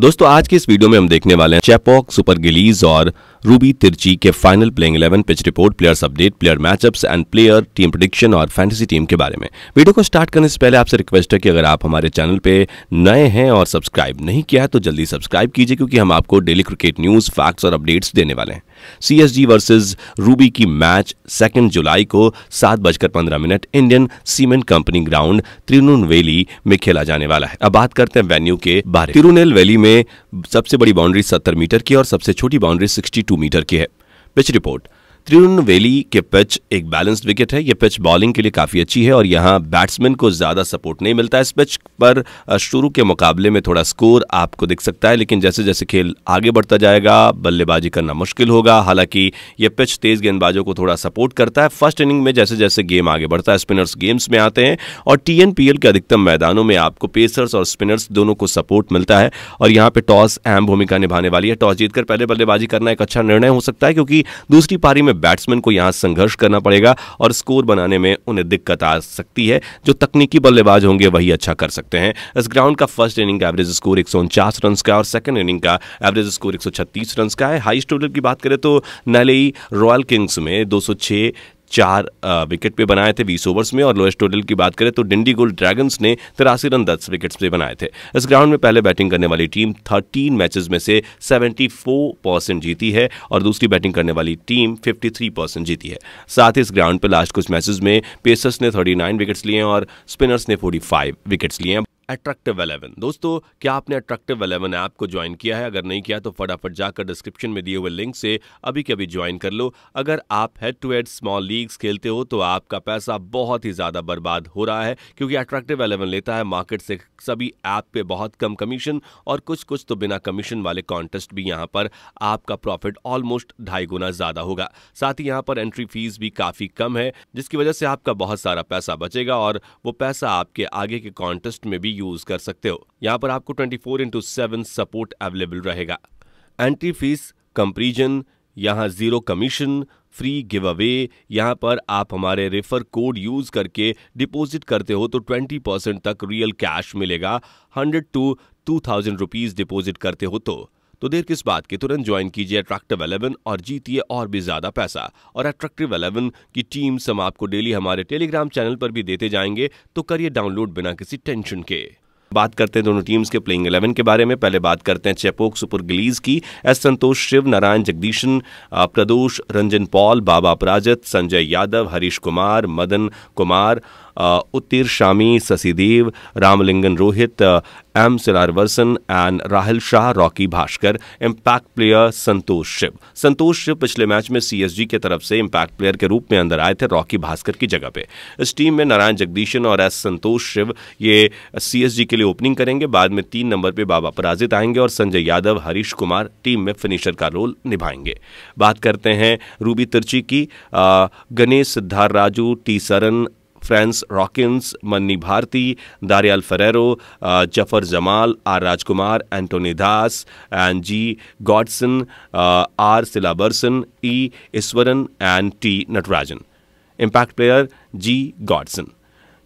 दोस्तों आज के इस वीडियो में हम देखने वाले हैं चैपॉक सुपर गिलीज और रूबी तिरची के final playing 11 pitch report players update player matchups and player team prediction और फैंटेसी टीम के बारे में वीडियो को स्टार्ट करने से पहले आपसे रिक्वेस्ट है कि अगर आप हमारे चैनल पे नए हैं और सब्सक्राइब नहीं किया है तो जल्दी सब्सक्राइब कीजिए क्योंकि हम आपको डेली क्रिकेट न्यूज़ फैक्ट्स और अपडेट्स देने वाले हैं सीएसजी वर्सेस रूबी की मैच सेकेंड जुलाई को सात बजकर पंद्रह minute Indian Cement Company ground Tirunelveli में खेला जाने वाला है अब बात करते हैं वेन्यू के बारे वैली में सबसे बड़ी बाउंड्री सत्तर मीटर की और सबसे छोटी बाउंड्री सिक्सटी मीटर की है पिच रिपोर्ट तिरुनवेली के पिच एक बैलेंस्ड विकेट है यह पिच बॉलिंग के लिए काफ़ी अच्छी है और यहाँ बैट्समैन को ज़्यादा सपोर्ट नहीं मिलता है इस पिच पर शुरू के मुकाबले में थोड़ा स्कोर आपको दिख सकता है लेकिन जैसे जैसे खेल आगे बढ़ता जाएगा बल्लेबाजी करना मुश्किल होगा हालांकि ये पिच तेज़ गेंदबाजों को थोड़ा सपोर्ट करता है फर्स्ट इनिंग में जैसे जैसे गेम आगे बढ़ता है स्पिनर्स गेम्स में आते हैं और टी के अधिकतम मैदानों में आपको पेसर्स और स्पिनर्स दोनों को सपोर्ट मिलता है और यहाँ पर टॉस अहम भूमिका निभाने वाली है टॉस जीतकर पहले बल्लेबाजी करना एक अच्छा निर्णय हो सकता है क्योंकि दूसरी पारी में में बैट्समैन को यहाँ संघर्ष करना पड़ेगा और स्कोर बनाने में उन्हें दिक्कत आ सकती है जो तकनीकी बल्लेबाज होंगे वही अच्छा कर सकते हैं इस ग्राउंड का फर्स्ट इनिंग का एवरेज स्कोर एक रन का और सेकेंड इनिंग का एवरेज स्कोर एक रन का है हाई टोटल की बात करें तो नलेई रॉयल किंग्स में दो चार विकेट पे बनाए थे बीस ओवर्स में और लोएस्ट टोटल की बात करें तो डिंडीगुल ड्रैगन्स ने तिरासी रन दस विकेट्स पे बनाए थे इस ग्राउंड में पहले बैटिंग करने वाली टीम थर्टीन मैचेस में से सेवेंटी परसेंट जीती है और दूसरी बैटिंग करने वाली टीम फिफ्टी परसेंट जीती है साथ ही इस ग्राउंड पर लास्ट कुछ मैचेज में पेसर्स ने थर्टी विकेट्स लिए हैं और स्पिनर्स ने फोर्टी विकेट्स लिए हैं अट्रैक्टिव एलेवन दोस्तों क्या आपने अट्रैक्टिव एलेवन ऐप को ज्वाइन किया है अगर नहीं किया तो फटाफट जाकर डिस्क्रिप्शन में दिए हुए लिंक से अभी के अभी ज्वाइन कर लो अगर आप head to head small leagues खेलते हो तो आपका पैसा बहुत ही ज़्यादा बर्बाद हो रहा है क्योंकि अट्रैक्टिव एलेवन लेता है मार्केट से सभी ऐप पे बहुत कम कमीशन और कुछ कुछ तो बिना कमीशन वाले कॉन्टेस्ट भी यहाँ पर आपका प्रॉफिट ऑलमोस्ट ढाई गुना ज़्यादा होगा साथ ही यहाँ पर एंट्री फीस भी काफ़ी कम है जिसकी वजह से आपका बहुत सारा पैसा बचेगा और वो पैसा आपके आगे के कॉन्टेस्ट में भी यूज कर सकते हो यहाँ पर आपको twenty four into seven support available रहेगा एंट्री फीस कंप्रीजन यहाँ zero commission free give away यहाँ पर आप हमारे रेफर कोड यूज करके डिपॉजिट करते हो तो 20 परसेंट तक रियल कैश मिलेगा 100 टू 2000 थाउजेंड रुपीज डिपॉजिट करते हो तो तो देर किस बात की तुरंत ज्वाइन कीजिए अट्रैक्टिव एलेवन और जीतिए और भी ज्यादा पैसा और अट्रैक्टिव अलेवन की टीम हम आपको डेली हमारे टेलीग्राम चैनल पर भी देते जाएंगे तो करिए डाउनलोड बिना किसी टेंशन के बात करते हैं दोनों टीम्स के प्लेइंग इलेवन के बारे में पहले बात करते हैं चेपोक सुपर गिलीज की S Santosh Shiv Narayan Jagadeesan Pradosh Ranjan Paul Baba Aparajith Sanjay Yadav Harish Kumar Madan Kumar Shami uh, Shami, Sasidev, Ramalingam Rohit M Silambarasan and Rahul Shah Rocky Bhaskar impact player Santhosh Shiv Santhosh Shiv पिछले मैच में सीएसजी की तरफ से इम्पैक्ट प्लेयर के रूप में अंदर आए थे रॉकी भास्कर की जगह पे इस टीम में नारायण जगदीशन और एस संतोष शिव ये सीएसजी के लिए ओपनिंग करेंगे बाद में तीन नंबर पे बाबा पराजित आएंगे और संजय यादव हरीश कुमार टीम में फिनिशर का रोल निभाएंगे बात करते हैं रूबी तिरची की Ganesh Siddhar Raju T Saran Francis Rokins Mani Bharathi Daryl Ferrario Jafar Jamal R Rajkumar Antony Das and G Godson R Silambarasan E Eswaran and T Natarajan impact player G Godson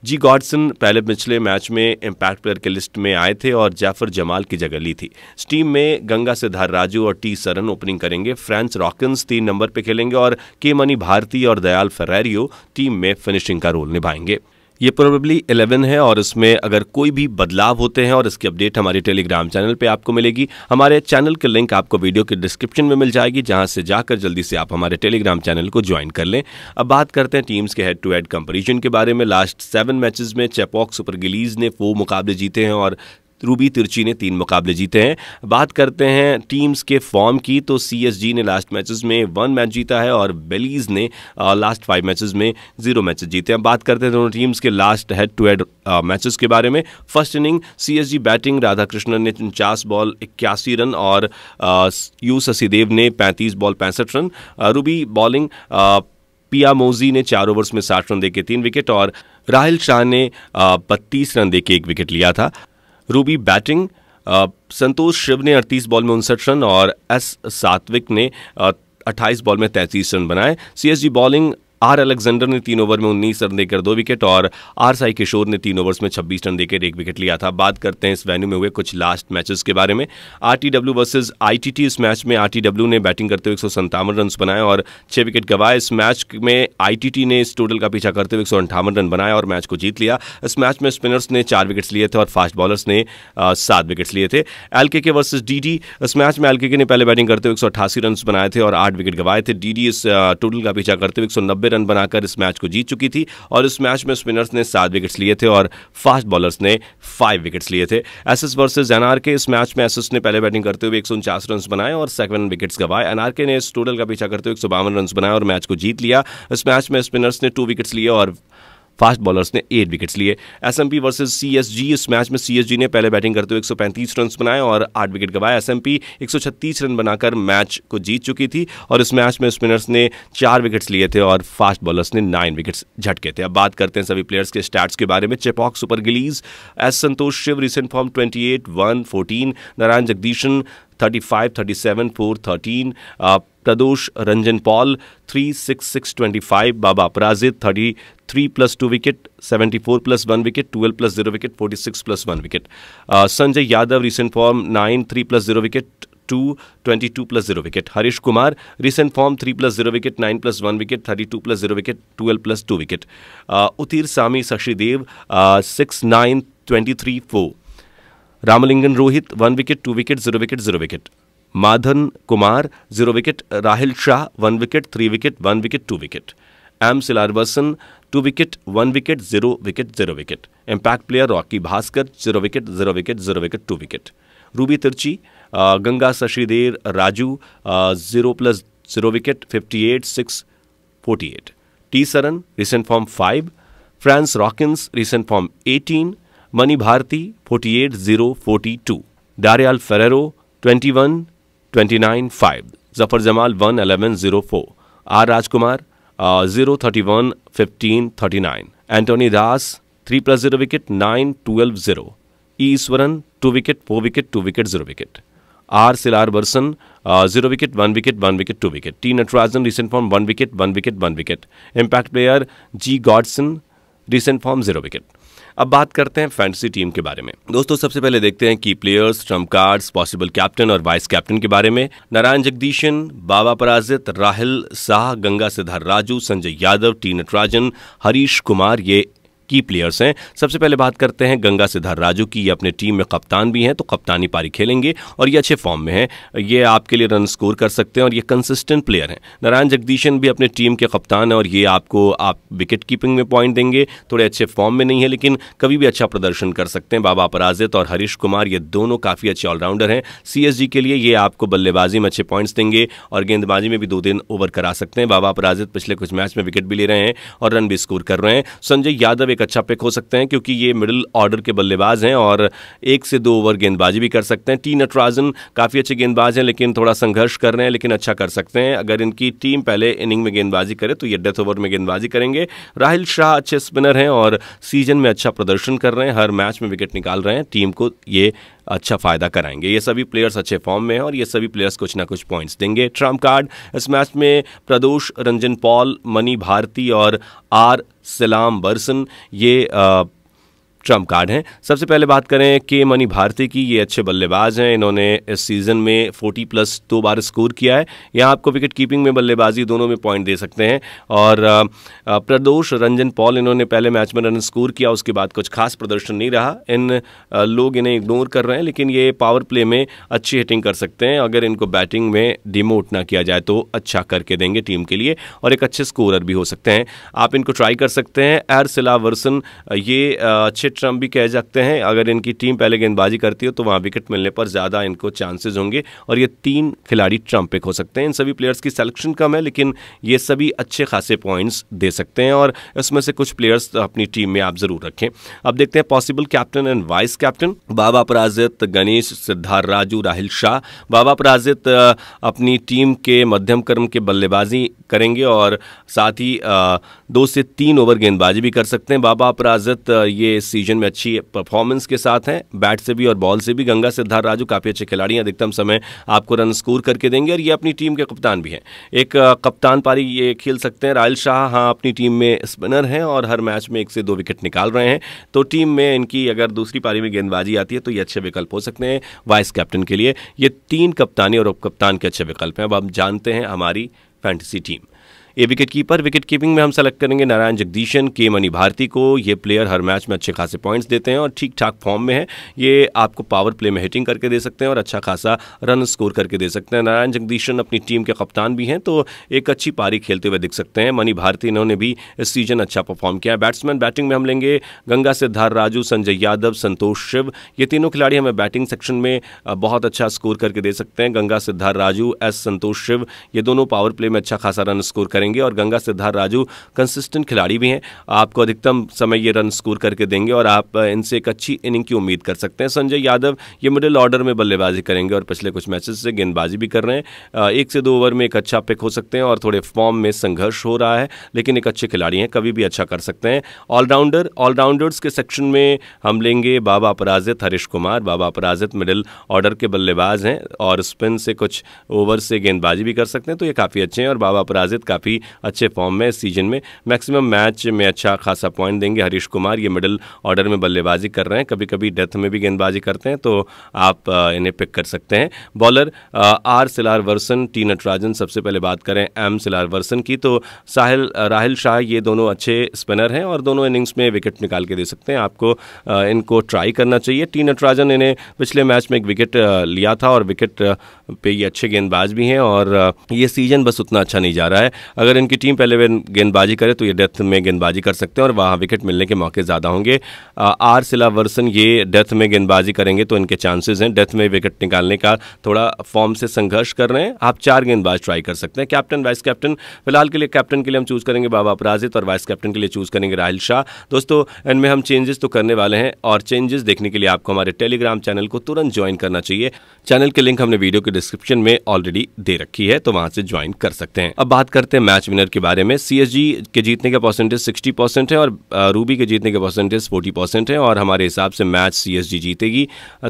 G Godson पहले पिछले मैच में इम्पैक्ट प्लेयर के लिस्ट में आए थे और जैफर जमाल की जगह ली थी इस टीम में गंगा सिद्धार राजू और टी सरन ओपनिंग करेंगे फ्रांस रॉकिन्स तीन नंबर पर खेलेंगे और के मनी भारती और दयाल फरैरियो टीम में फिनिशिंग का रोल निभाएंगे ये प्रोबेबली 11 है और इसमें अगर कोई भी बदलाव होते हैं और इसकी अपडेट हमारे टेलीग्राम चैनल पे आपको मिलेगी हमारे चैनल के लिंक आपको वीडियो के डिस्क्रिप्शन में मिल जाएगी जहां से जाकर जल्दी से आप हमारे टेलीग्राम चैनल को ज्वाइन कर लें अब बात करते हैं टीम्स के हेड टू हेड कंपेरिजन के बारे में लास्ट सेवन मैचेज में चेपॉक सुपर गिलीज ने वो मुकाबले जीते हैं और रूबी तिरची ने तीन मुकाबले जीते हैं बात करते हैं टीम्स के फॉर्म की तो सीएसजी ने लास्ट मैचेस में वन मैच जीता है और बेलीज ने लास्ट फाइव मैचेस में जीरो मैचेस जीते हैं बात करते हैं दोनों टीम्स के last head to head matches के बारे में first inning CSG batting Radhakrishnan ने उनचास बॉल इक्यासी रन और यू शशिदेव ने पैंतीस बॉल पैंसठ रन रूबी बॉलिंग पिया मोजी ने चार ओवर्स में साठ रन देके तीन विकेट और राहुल शाह ने बत्तीस रन देके एक विकेट लिया था रूबी बैटिंग संतोष शिव ने अड़तीस बॉल में उनसठ रन और एस सात्विक ने अट्ठाईस बॉल में तैंतीस रन बनाए सीएसजी बॉलिंग आर अलेक्जेंडर ने तीन ओवर में उन्नीस रन देकर दो विकेट और आर साई किशोर ने तीन ओवर्स में छब्बीस रन देकर एक विकेट लिया था बात करते हैं इस वेन्यू में हुए कुछ लास्ट मैचेस के बारे में आर आई टी टी इस मैच में आरटीडब्ल्यू ने बैटिंग करते हुए एक सौ रन बनाए और छह विकेट गवाए इस मैच में टी ने इस टोटल का पीछा करते हुए एक रन बनाया और मैच को जीत लिया इस मैच में स्पिनर्स ने चार विकेट्स लिए थे और फास्ट बॉलर्स ने सात विकेट्स लिए थे एल के वर्सेज डी इस मैच में एल ने पहले बैटिंग करते हुए एक रन बनाए थे और आठ विकेट गवाए थे डी इस टोटल का पीछा करते हुए एक नब्बे रन बनाकर इस मैच को जीत चुकी थी और इस मैच में स्पिनर्स ने सात विकेट्स लिए थे और फास्ट बॉलर्स ने फाइव विकेट्स लिए थे एस एस वर्सेज एनआर के इस मैच में एस ने पहले बैटिंग करते हुए एक रन बनाए और सेवन विकेट्स गवाए एनआर ने इस टोटल का पीछा करते हुए एक रन बनाए और मैच को जीत लिया इस मैच में स्पिनर्स ने टू विकेट्स लिए और फास्ट बॉलर्स ने एट विकेट्स लिए S M P versus C S G इस मैच में सी एस जी ने पहले बैटिंग करते हुए एक सौ पैंतीस रन बनाए और आठ विकेट गवाए एस एम पी एक सौ छत्तीस रन बनाकर मैच को जीत चुकी थी और इस मैच में स्पिनर्स ने चार विकेट्स लिए थे और फास्ट बॉलर्स ने नाइन विकेट्स झटके थे अब बात करते हैं सभी प्लेयर्स के स्टैट्स के बारे में चेपॉक सुपर गिलीज एस संतोष Shiv recent form twenty eight one fourteen Narayan Jagadeesan thirty thirty five seven four thirteen Pradosh Ranjan Paul three six six twenty five Baba Aparajith thirty three plus two wicket seventy four plus one wicket twelve plus zero wicket forty six plus one wicket Sanjay Yadav recent form nine three plus zero wicket two twenty two plus zero wicket Harish Kumar recent form three plus zero wicket nine plus one wicket thirty two plus zero wicket 12 plus two wicket Uthirasamy Sasidev six nine twenty three four Ramalingam Rohit one wicket two wicket zero wicket zero wicket Madhan Kumar zero wicket Rahil Shah one wicket three wicket one wicket two wicket M Silambarasan two wicket one wicket zero wicket zero wicket impact player Rocky Bhaskar zero wicket zero wicket zero wicket two wicket Ruby Trichy Ganga Sridhar Raju zero plus zero wicket fifty eight six forty eight T Saran recent form five Francis Rokins recent form eighteen Mani Bharathi 48042, Daryl Ferrario 21, 29.5, Jafar Jamal 11104, R Rajkumar zero thirty one fifteen thirty nine Antony Das three plus zero wicket nine twelve zero Eswaran two wicket four wicket two wicket zero wicket R Silambarasan zero wicket one wicket one wicket two wicket T Natarajan recent form one wicket one wicket one wicket impact player G Godson recent form zero wicket अब बात करते हैं fantasy team के बारे में दोस्तों सबसे पहले देखते हैं की players trump card possible captain और वाइस कैप्टन के बारे में नारायण जगदीशन बाबा पराजित राहल शाह गंगा सिद्धार राजू संजय यादव टी नटराजन हरीश कुमार ये की प्लेयर्स हैं सबसे पहले बात करते हैं गंगा सिद्धार राजू की ये अपने टीम में कप्तान भी हैं तो कप्तानी पारी खेलेंगे और ये अच्छे फॉर्म में हैं ये आपके लिए रन स्कोर कर सकते हैं और ये कंसिस्टेंट प्लेयर हैं नारायण जगदीशन भी अपने टीम के कप्तान हैं और ये आपको आप विकेट कीपिंग में पॉइंट देंगे थोड़े अच्छे फॉर्म में नहीं है लेकिन कभी भी अच्छा प्रदर्शन कर सकते हैं बाबा पराजित और हरीश कुमार ये दोनों काफ़ी अच्छे ऑलराउंडर हैं सी के लिए ये आपको बल्लेबाजी में अच्छे पॉइंट्स देंगे और गेंदबाजी में भी दो दिन ओवर करा सकते हैं बाबा पराजित पिछले कुछ मैच में विकेट भी ले रहे हैं और रन भी स्कोर कर रहे हैं संजय यादव एक एक अच्छा पिक हो सकते हैं क्योंकि ये मिडिल ऑर्डर के बल्लेबाज हैं और एक से दो ओवर गेंदबाजी भी कर सकते हैं टी नटराजन काफ़ी अच्छे गेंदबाज हैं लेकिन थोड़ा संघर्ष कर रहे हैं लेकिन अच्छा कर सकते हैं अगर इनकी टीम पहले इनिंग में गेंदबाजी करे तो ये डेथ ओवर में गेंदबाजी करेंगे राहिल शाह अच्छे स्पिनर हैं और सीजन में अच्छा प्रदर्शन कर रहे हैं हर मैच में विकेट निकाल रहे हैं टीम को ये अच्छा फ़ायदा कराएंगे ये सभी प्लेयर्स अच्छे फॉर्म में हैं और ये सभी प्लेयर्स कुछ ना कुछ पॉइंट्स देंगे ट्रम्प कार्ड इस मैच में प्रदोष रंजन पॉल मनी भारती और आर सलाम बर्सन ये आ, ट्रम्प कार्ड हैं सबसे पहले बात करें के मनी भारती की ये अच्छे बल्लेबाज हैं इन्होंने इस सीज़न में 40 प्लस दो बार स्कोर किया है यहाँ आपको विकेट कीपिंग में बल्लेबाजी दोनों में पॉइंट दे सकते हैं और प्रदोष रंजन पॉल इन्होंने पहले मैच में रन स्कोर किया उसके बाद कुछ खास प्रदर्शन नहीं रहा इन लोग इन्हें इग्नोर कर रहे हैं लेकिन ये पावर प्ले में अच्छी हिटिंग कर सकते हैं अगर इनको बैटिंग में डिमोट ना किया जाए तो अच्छा करके देंगे टीम के लिए और एक अच्छे स्कोरर भी हो सकते हैं आप इनको ट्राई कर सकते हैं एर सिला वर्सन ये अच्छे ट्रम्प भी कह सकते हैं अगर इनकी टीम पहले गेंदबाजी करती हो तो वहाँ विकेट मिलने पर ज़्यादा इनको चांसेज होंगे और ये तीन खिलाड़ी ट्रंप पिक हो सकते हैं इन सभी प्लेयर्स की सेलेक्शन कम है लेकिन ये सभी अच्छे खासे पॉइंट्स दे सकते हैं और इसमें से कुछ प्लेयर्स अपनी टीम में आप ज़रूर रखें अब देखते हैं possible captain and vice captain Baba Aparajith Ganesh Siddharth Raju Rahil Shah बाबा पराजित अपनी टीम के मध्यम क्रम के बल्लेबाजी करेंगे और साथ ही दो से तीन ओवर गेंदबाजी भी कर सकते हैं बाबा पराजित ये इस सीजन में अच्छी परफॉर्मेंस के साथ हैं बैट से भी और बॉल से भी गंगा सिद्धार्थ राजू काफ़ी अच्छे खिलाड़ी हैं अधिकतम समय आपको रन स्कोर करके देंगे और ये अपनी टीम के कप्तान भी हैं एक कप्तान पारी ये खेल सकते हैं रायल शाह हाँ अपनी टीम में स्पिनर हैं और हर मैच में एक से दो विकेट निकाल रहे हैं तो टीम में इनकी अगर दूसरी पारी में गेंदबाजी आती है तो ये अच्छे विकल्प हो सकते हैं वाइस कैप्टन के लिए ये तीन कप्तानी और उप के अच्छे विकल्प हैं अब हम जानते हैं हमारी फैंटसी टीम ए विकेट कीपर विकेट कीपिंग में हम सेलेक्ट करेंगे नारायण जगदीशन के मनी भारती को ये प्लेयर हर मैच में अच्छे खासे पॉइंट्स देते हैं और ठीक ठाक फॉर्म में है ये आपको पावर प्ले में हिटिंग करके दे सकते हैं और अच्छा खासा रन स्कोर करके दे सकते हैं नारायण जगदीशन अपनी टीम के कप्तान भी हैं तो एक अच्छी पारी खेलते हुए दिख सकते हैं मनी भारती इन्होंने भी इस सीजन अच्छा परफॉर्म किया है बैट्समैन बैटिंग में हम लेंगे गंगा सिद्धार राजू संजय यादव संतोष शिव ये तीनों खिलाड़ी हमें बैटिंग सेक्शन में बहुत अच्छा स्कोर करके दे सकते हैं गंगा सिद्धार राजू एस संतोष शिव ये दोनों पावर प्ले में अच्छा खासा रन स्कोर करेंगे करेंगे और गंगा सिद्धार राजू कंसिस्टेंट खिलाड़ी भी हैं आपको अधिकतम समय ये रन स्कोर करके देंगे और आप इनसे एक अच्छी इनिंग की उम्मीद कर सकते हैं संजय यादव ये मिडिल ऑर्डर में बल्लेबाजी करेंगे और पिछले कुछ मैचेस से गेंदबाजी भी कर रहे हैं एक से दो ओवर में एक अच्छा पिक हो सकते हैं और थोड़े फॉर्म में संघर्ष हो रहा है लेकिन एक अच्छे खिलाड़ी हैं कभी भी अच्छा कर सकते हैं ऑलराउंडर ऑलराउंडर्स के सेक्शन में हम लेंगे बाबा अपराजित हरीश कुमार बाबा अपराजित मिडिल ऑर्डर के बल्लेबाज हैं और स्पिन से कुछ ओवर से गेंदबाजी भी कर सकते हैं तो ये काफ़ी अच्छे हैं और बाबा अपराजित काफ़ी भी अच्छे फॉर्म में सीजन में मैक्सिमम मैच में अच्छा खासा पॉइंट देंगे हरीश कुमार ये मिडल ऑर्डर में बल्लेबाजी कर रहे हैं कभी कभी डेथ में भी गेंदबाजी करते हैं तो आप इन्हें पिक कर सकते हैं bowler R Silambarasan T Natarajan सबसे पहले बात करें एम सिलार वर्सन की तो साहिल राहिल शाह ये दोनों अच्छे स्पिनर हैं और दोनों इनिंग्स में विकेट निकाल के दे सकते हैं आपको इनको ट्राई करना चाहिए टी नटराजन इन्हें पिछले मैच में एक विकेट लिया था और विकेट पे ये अच्छे गेंदबाज भी हैं और ये सीजन बस उतना अच्छा नहीं जा रहा है अगर इनकी टीम पहले गेंदबाजी करे तो ये डेथ में गेंदबाजी कर सकते हैं और वहाँ विकेट मिलने के मौके ज़्यादा होंगे आर सिलावर्सन ये डेथ में गेंदबाजी करेंगे तो इनके चांसेज हैं डेथ में विकेट निकालने का थोड़ा फॉर्म से संघर्ष कर रहे हैं आप चार गेंदबाज ट्राई कर सकते हैं कैप्टन वाइस कैप्टन फिलहाल के लिए कैप्टन के लिए हम चूज़ करेंगे बाबा अपराजित और वाइस कैप्टन के लिए चूज़ करेंगे राहिल शाह दोस्तों इनमें हम चेंजेस तो करने वाले हैं और चेंजेस देखने के लिए आपको हमारे टेलीग्राम चैनल को तुरंत ज्वाइन करना चाहिए चैनल के लिंक हमने वीडियो के डिस्क्रिप्शन में ऑलरेडी दे रखी है तो वहां से ज्वाइन कर सकते हैं अब बात करते हैं मैच विनर के बारे में सी के जीतने का परसेंटेज 60 परसेंट है और रूबी के जीतने का परसेंटेज 40 परसेंट है और हमारे हिसाब से मैच सी जीतेगी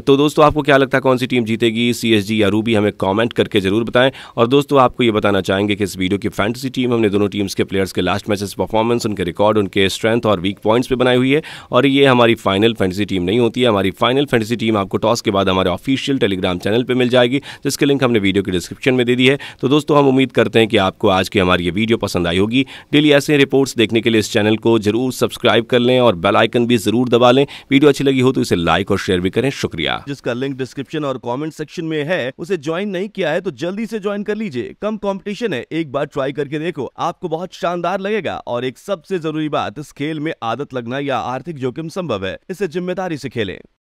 तो दोस्तों आपको क्या लगता है कौन सी टीम जीतेगी सी या रूबी हमें कॉमेंट करके ज़रूर बताएं और दोस्तों आपको ये बताना चाहेंगे कि इस वीडियो की फैंटसी टीम हमने दोनों टीम्स के प्लेयर्स के लास्ट मैचेस परफॉर्मेंस उनके रिकॉर्ड उनके स्ट्रेंथ और वीक पॉइंट्स पर बनाई हुई है और ये हमारी फाइनल फैंटसी टीम नहीं होती है हमारी फाइनल फैंटसी टीम आपको टॉस के बाद हमारे ऑफिशियल टेलीग्राम चैनल पर मिल जाएगी जिसकी लिंक हमने वीडियो के डिस्क्रिप्शन में दे दी है तो दोस्तों हम उम्मीद करते हैं कि आपको आज की हमारी ये वीडियो पसंद आई होगी डेली ऐसे रिपोर्ट्स देखने के लिए इस चैनल को जरूर सब्सक्राइब कर लें और बेल आइकन भी जरूर दबा लें वीडियो अच्छी लगी हो तो इसे लाइक और शेयर भी करें शुक्रिया जिसका लिंक डिस्क्रिप्शन और कॉमेंट सेक्शन में है उसे ज्वाइन नहीं किया है तो जल्दी ऐसी ज्वाइन कर लीजिए कम कॉम्पिटिशन है एक बार ट्राई करके देखो आपको बहुत शानदार लगेगा और एक सबसे जरूरी बात इस खेल में आदत लगना या आर्थिक जोखिम संभव है इसे जिम्मेदारी ऐसी खेले